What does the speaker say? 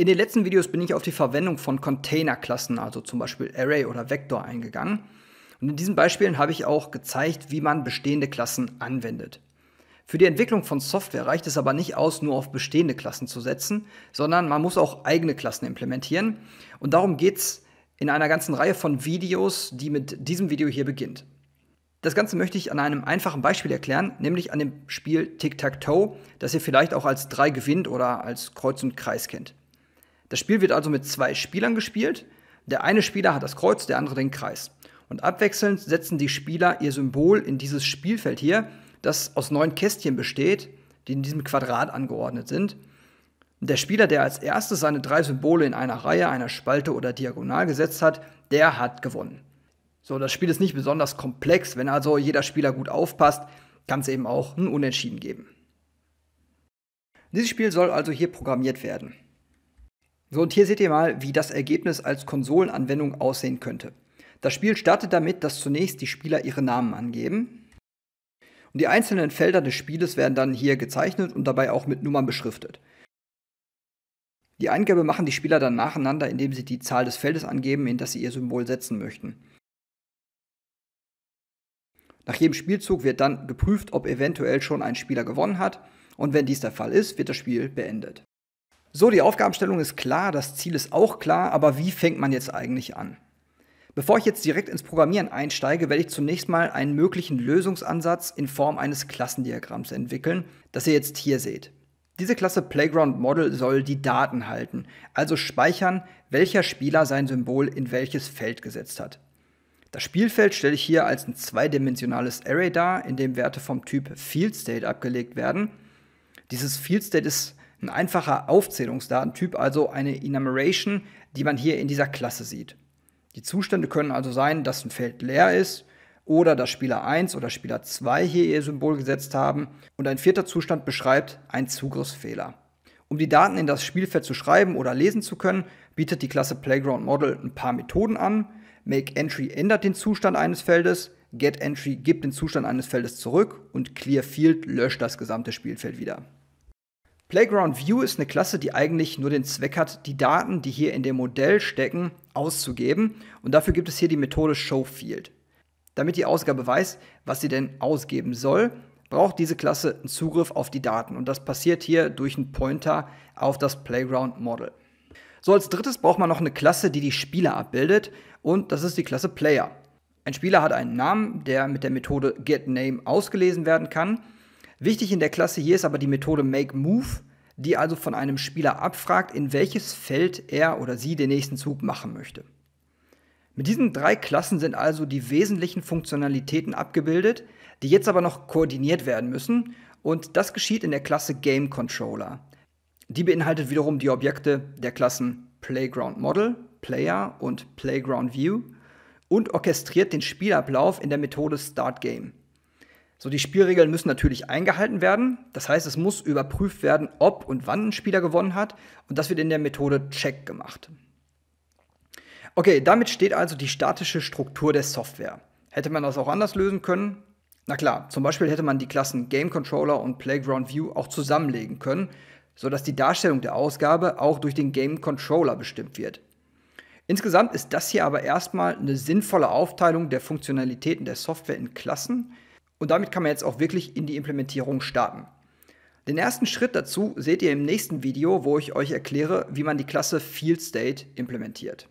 In den letzten Videos bin ich auf die Verwendung von Containerklassen, also zum Beispiel Array oder Vector, eingegangen. Und in diesen Beispielen habe ich auch gezeigt, wie man bestehende Klassen anwendet. Für die Entwicklung von Software reicht es aber nicht aus, nur auf bestehende Klassen zu setzen, sondern man muss auch eigene Klassen implementieren. Und darum geht es in einer ganzen Reihe von Videos, die mit diesem Video hier beginnt. Das Ganze möchte ich an einem einfachen Beispiel erklären, nämlich an dem Spiel Tic-Tac-Toe, das ihr vielleicht auch als 3 gewinnt oder als Kreuz und Kreis kennt. Das Spiel wird also mit zwei Spielern gespielt. Der eine Spieler hat das Kreuz, der andere den Kreis. Und abwechselnd setzen die Spieler ihr Symbol in dieses Spielfeld hier, das aus neun Kästchen besteht, die in diesem Quadrat angeordnet sind. Der Spieler, der als erstes seine drei Symbole in einer Reihe, einer Spalte oder Diagonal gesetzt hat, der hat gewonnen. So, das Spiel ist nicht besonders komplex. Wenn also jeder Spieler gut aufpasst, kann es eben auch ein Unentschieden geben. Dieses Spiel soll also hier programmiert werden. So, und hier seht ihr mal, wie das Ergebnis als Konsolenanwendung aussehen könnte. Das Spiel startet damit, dass zunächst die Spieler ihre Namen angeben. Und die einzelnen Felder des Spieles werden dann hier gezeichnet und dabei auch mit Nummern beschriftet. Die Eingabe machen die Spieler dann nacheinander, indem sie die Zahl des Feldes angeben, in das sie ihr Symbol setzen möchten. Nach jedem Spielzug wird dann geprüft, ob eventuell schon ein Spieler gewonnen hat und wenn dies der Fall ist, wird das Spiel beendet. So, die Aufgabenstellung ist klar, das Ziel ist auch klar, aber wie fängt man jetzt eigentlich an? Bevor ich jetzt direkt ins Programmieren einsteige, werde ich zunächst mal einen möglichen Lösungsansatz in Form eines Klassendiagramms entwickeln, das ihr jetzt hier seht. Diese Klasse Playground Model soll die Daten halten, also speichern, welcher Spieler sein Symbol in welches Feld gesetzt hat. Das Spielfeld stelle ich hier als ein zweidimensionales Array dar, in dem Werte vom Typ FieldState abgelegt werden. Dieses FieldState ist ein einfacher Aufzählungsdatentyp, also eine Enumeration, die man hier in dieser Klasse sieht. Die Zustände können also sein, dass ein Feld leer ist oder dass Spieler 1 oder Spieler 2 hier ihr Symbol gesetzt haben und ein vierter Zustand beschreibt einen Zugriffsfehler. Um die Daten in das Spielfeld zu schreiben oder lesen zu können, bietet die Klasse Playground Model ein paar Methoden an. MakeEntry ändert den Zustand eines Feldes, GetEntry gibt den Zustand eines Feldes zurück und ClearField löscht das gesamte Spielfeld wieder. Playground View ist eine Klasse, die eigentlich nur den Zweck hat, die Daten, die hier in dem Modell stecken, auszugeben. Und dafür gibt es hier die Methode ShowField. Damit die Ausgabe weiß, was sie denn ausgeben soll, braucht diese Klasse einen Zugriff auf die Daten. Und das passiert hier durch einen Pointer auf das Playground Model. So, als drittes braucht man noch eine Klasse, die die Spieler abbildet. Und das ist die Klasse Player. Ein Spieler hat einen Namen, der mit der Methode getName ausgelesen werden kann. Wichtig in der Klasse hier ist aber die Methode MakeMove, die also von einem Spieler abfragt, in welches Feld er oder sie den nächsten Zug machen möchte. Mit diesen drei Klassen sind also die wesentlichen Funktionalitäten abgebildet, die jetzt aber noch koordiniert werden müssen und das geschieht in der Klasse Game Controller. Die beinhaltet wiederum die Objekte der Klassen Playground Model, Player und Playground View und orchestriert den Spielablauf in der Methode Start Game. So, die Spielregeln müssen natürlich eingehalten werden. Das heißt, es muss überprüft werden, ob und wann ein Spieler gewonnen hat. Und das wird in der Methode Check gemacht. Okay, damit steht also die statische Struktur der Software. Hätte man das auch anders lösen können? Na klar, zum Beispiel hätte man die Klassen Game Controller und Playground View auch zusammenlegen können, sodass die Darstellung der Ausgabe auch durch den Game Controller bestimmt wird. Insgesamt ist das hier aber erstmal eine sinnvolle Aufteilung der Funktionalitäten der Software in Klassen, und damit kann man jetzt auch wirklich in die Implementierung starten. Den ersten Schritt dazu seht ihr im nächsten Video, wo ich euch erkläre, wie man die Klasse FieldState implementiert.